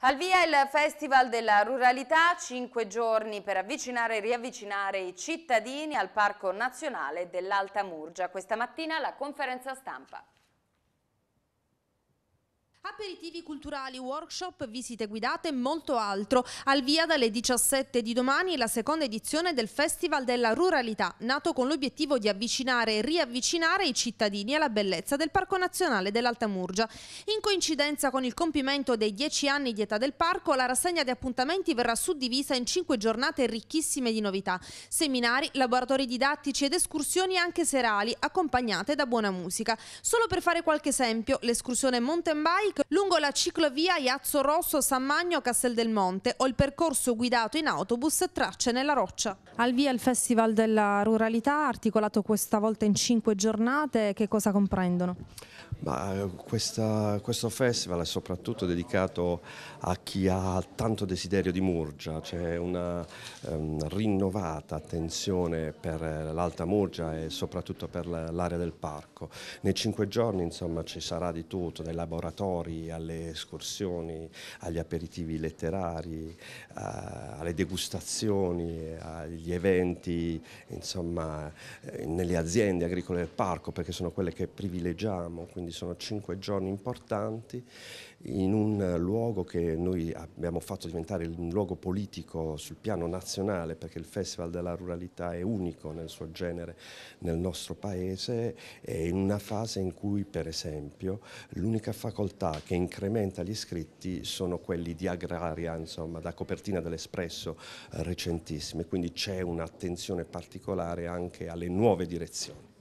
Al via il Festival della Ruralità, 5 giorni per avvicinare e riavvicinare i cittadini al Parco Nazionale dell'Alta Murgia. Questa mattina la conferenza stampa. Aperitivi culturali, workshop, visite guidate e molto altro. Al via dalle 17 di domani la seconda edizione del Festival della Ruralità, nato con l'obiettivo di avvicinare e riavvicinare i cittadini alla bellezza del Parco Nazionale dell'Alta Murgia. In coincidenza con il compimento dei 10 anni di età del parco, la rassegna di appuntamenti verrà suddivisa in 5 giornate ricchissime di novità, seminari, laboratori didattici ed escursioni anche serali, accompagnate da buona musica. Solo per fare qualche esempio, l'escursione mountain bike bike lungo la ciclovia Iazzo Rosso San Magno Castel del Monte o il percorso guidato in autobus Tracce nella Roccia. Al via il Festival della Ruralità, articolato questa volta in cinque giornate, che cosa comprendono? Ma eh, questa, questo festival è soprattutto dedicato a chi ha tanto desiderio di Murgia, c'è una ehm, rinnovata attenzione per eh, l'Alta Murgia e soprattutto per l'area del parco. Nei cinque giorni insomma, ci sarà di tutto, dei laboratori, fuori, alle escursioni, agli aperitivi letterari, a, alle degustazioni, agli eventi, insomma, eh, nelle aziende agricole del parco, perché sono quelle che privilegiamo, quindi sono cinque giorni importanti in un luogo che noi abbiamo fatto diventare un luogo politico sul piano nazionale, perché il Festival della Ruralità è unico nel suo genere nel nostro paese, e in una fase in cui per esempio l'unica facoltà che incrementa gli iscritti sono quelli di Agraria, insomma, da copertina dell'Espresso eh, recentissime, quindi c'è un'attenzione particolare anche alle nuove direzioni.